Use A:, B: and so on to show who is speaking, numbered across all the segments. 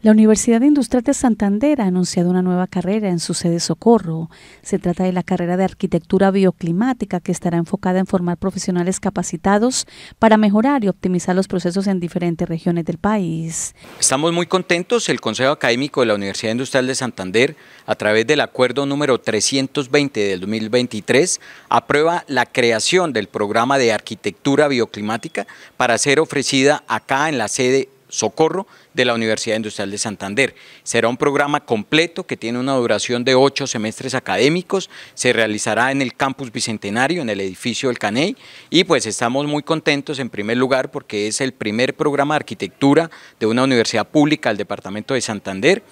A: La Universidad Industrial de Santander ha anunciado una nueva carrera en su sede Socorro. Se trata de la carrera de Arquitectura Bioclimática que estará enfocada en formar profesionales capacitados para mejorar y optimizar los procesos en diferentes regiones del país.
B: Estamos muy contentos. El Consejo Académico de la Universidad Industrial de Santander, a través del acuerdo número 320 del 2023, aprueba la creación del programa de Arquitectura Bioclimática para ser ofrecida acá en la sede Socorro de la Universidad Industrial de Santander. Será un programa completo que tiene una duración de ocho semestres académicos, se realizará en el campus Bicentenario, en el edificio del Caney y pues estamos muy contentos en primer lugar porque es el primer programa de arquitectura de una universidad pública del departamento de Santander.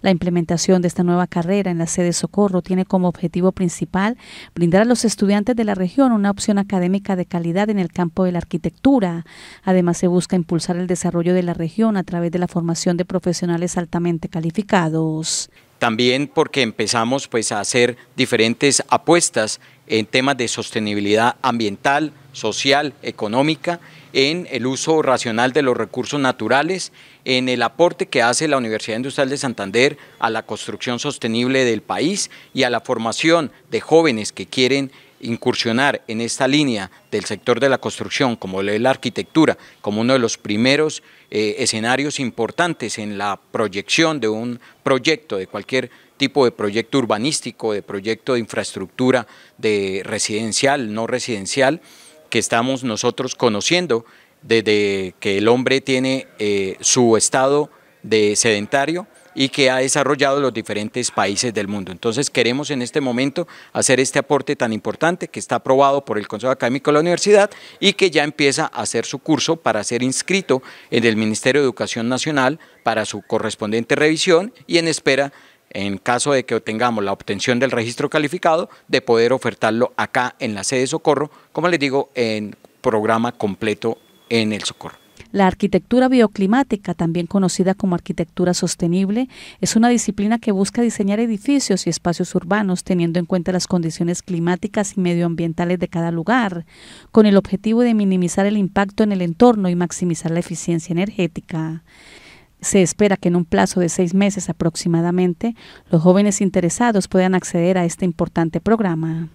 A: La implementación de esta nueva carrera en la sede Socorro tiene como objetivo principal brindar a los estudiantes de la región una opción académica de calidad en el campo de la arquitectura. Además se busca impulsar el desarrollo de la región a través de la formación de profesionales altamente calificados.
B: También porque empezamos pues, a hacer diferentes apuestas en temas de sostenibilidad ambiental, social, económica, en el uso racional de los recursos naturales, en el aporte que hace la Universidad Industrial de Santander a la construcción sostenible del país y a la formación de jóvenes que quieren incursionar en esta línea del sector de la construcción, como es la arquitectura, como uno de los primeros eh, escenarios importantes en la proyección de un proyecto, de cualquier tipo de proyecto urbanístico, de proyecto de infraestructura, de residencial, no residencial, que estamos nosotros conociendo desde que el hombre tiene eh, su estado de sedentario, y que ha desarrollado los diferentes países del mundo. Entonces queremos en este momento hacer este aporte tan importante que está aprobado por el Consejo Académico de la Universidad y que ya empieza a hacer su curso para ser inscrito en el Ministerio de Educación Nacional para su correspondiente revisión y en espera en caso de que obtengamos la obtención del registro calificado, de poder ofertarlo acá en la sede Socorro, como les digo, en programa completo en el Socorro.
A: La arquitectura bioclimática, también conocida como arquitectura sostenible, es una disciplina que busca diseñar edificios y espacios urbanos teniendo en cuenta las condiciones climáticas y medioambientales de cada lugar, con el objetivo de minimizar el impacto en el entorno y maximizar la eficiencia energética. Se espera que en un plazo de seis meses aproximadamente los jóvenes interesados puedan acceder a este importante programa.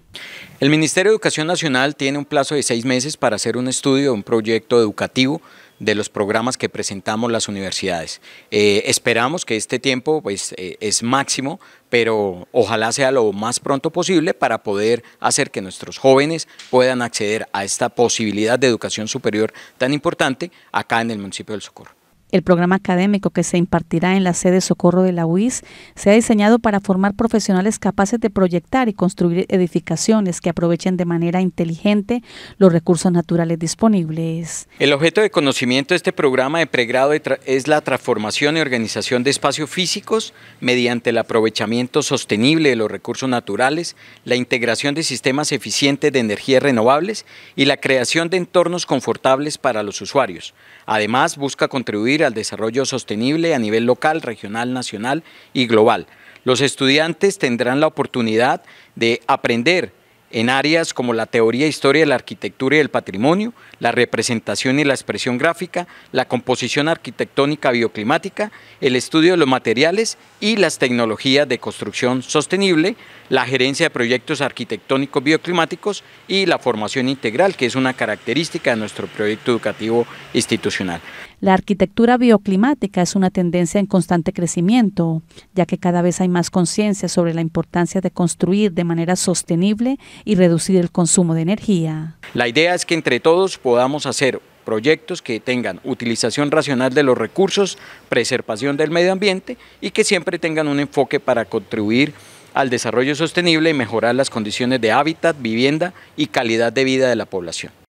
B: El Ministerio de Educación Nacional tiene un plazo de seis meses para hacer un estudio de un proyecto educativo de los programas que presentamos las universidades. Eh, esperamos que este tiempo pues, eh, es máximo, pero ojalá sea lo más pronto posible para poder hacer que nuestros jóvenes puedan acceder a esta posibilidad de educación superior tan importante acá en el municipio del Socorro.
A: El programa académico que se impartirá en la sede Socorro de la UIS se ha diseñado para formar profesionales capaces de proyectar y construir edificaciones que aprovechen de manera inteligente los recursos naturales disponibles.
B: El objeto de conocimiento de este programa de pregrado es la transformación y organización de espacios físicos mediante el aprovechamiento sostenible de los recursos naturales, la integración de sistemas eficientes de energías renovables y la creación de entornos confortables para los usuarios. Además, busca contribuir al desarrollo sostenible a nivel local, regional, nacional y global. Los estudiantes tendrán la oportunidad de aprender en áreas como la teoría, historia de la arquitectura y el patrimonio, la representación y la expresión gráfica, la composición arquitectónica bioclimática, el estudio de los materiales y las tecnologías de construcción sostenible, la gerencia de proyectos arquitectónicos bioclimáticos y la formación integral, que es una característica de nuestro proyecto educativo institucional.
A: La arquitectura bioclimática es una tendencia en constante crecimiento, ya que cada vez hay más conciencia sobre la importancia de construir de manera sostenible y reducir el consumo de energía.
B: La idea es que entre todos podamos hacer proyectos que tengan utilización racional de los recursos, preservación del medio ambiente y que siempre tengan un enfoque para contribuir al desarrollo sostenible y mejorar las condiciones de hábitat, vivienda y calidad de vida de la población.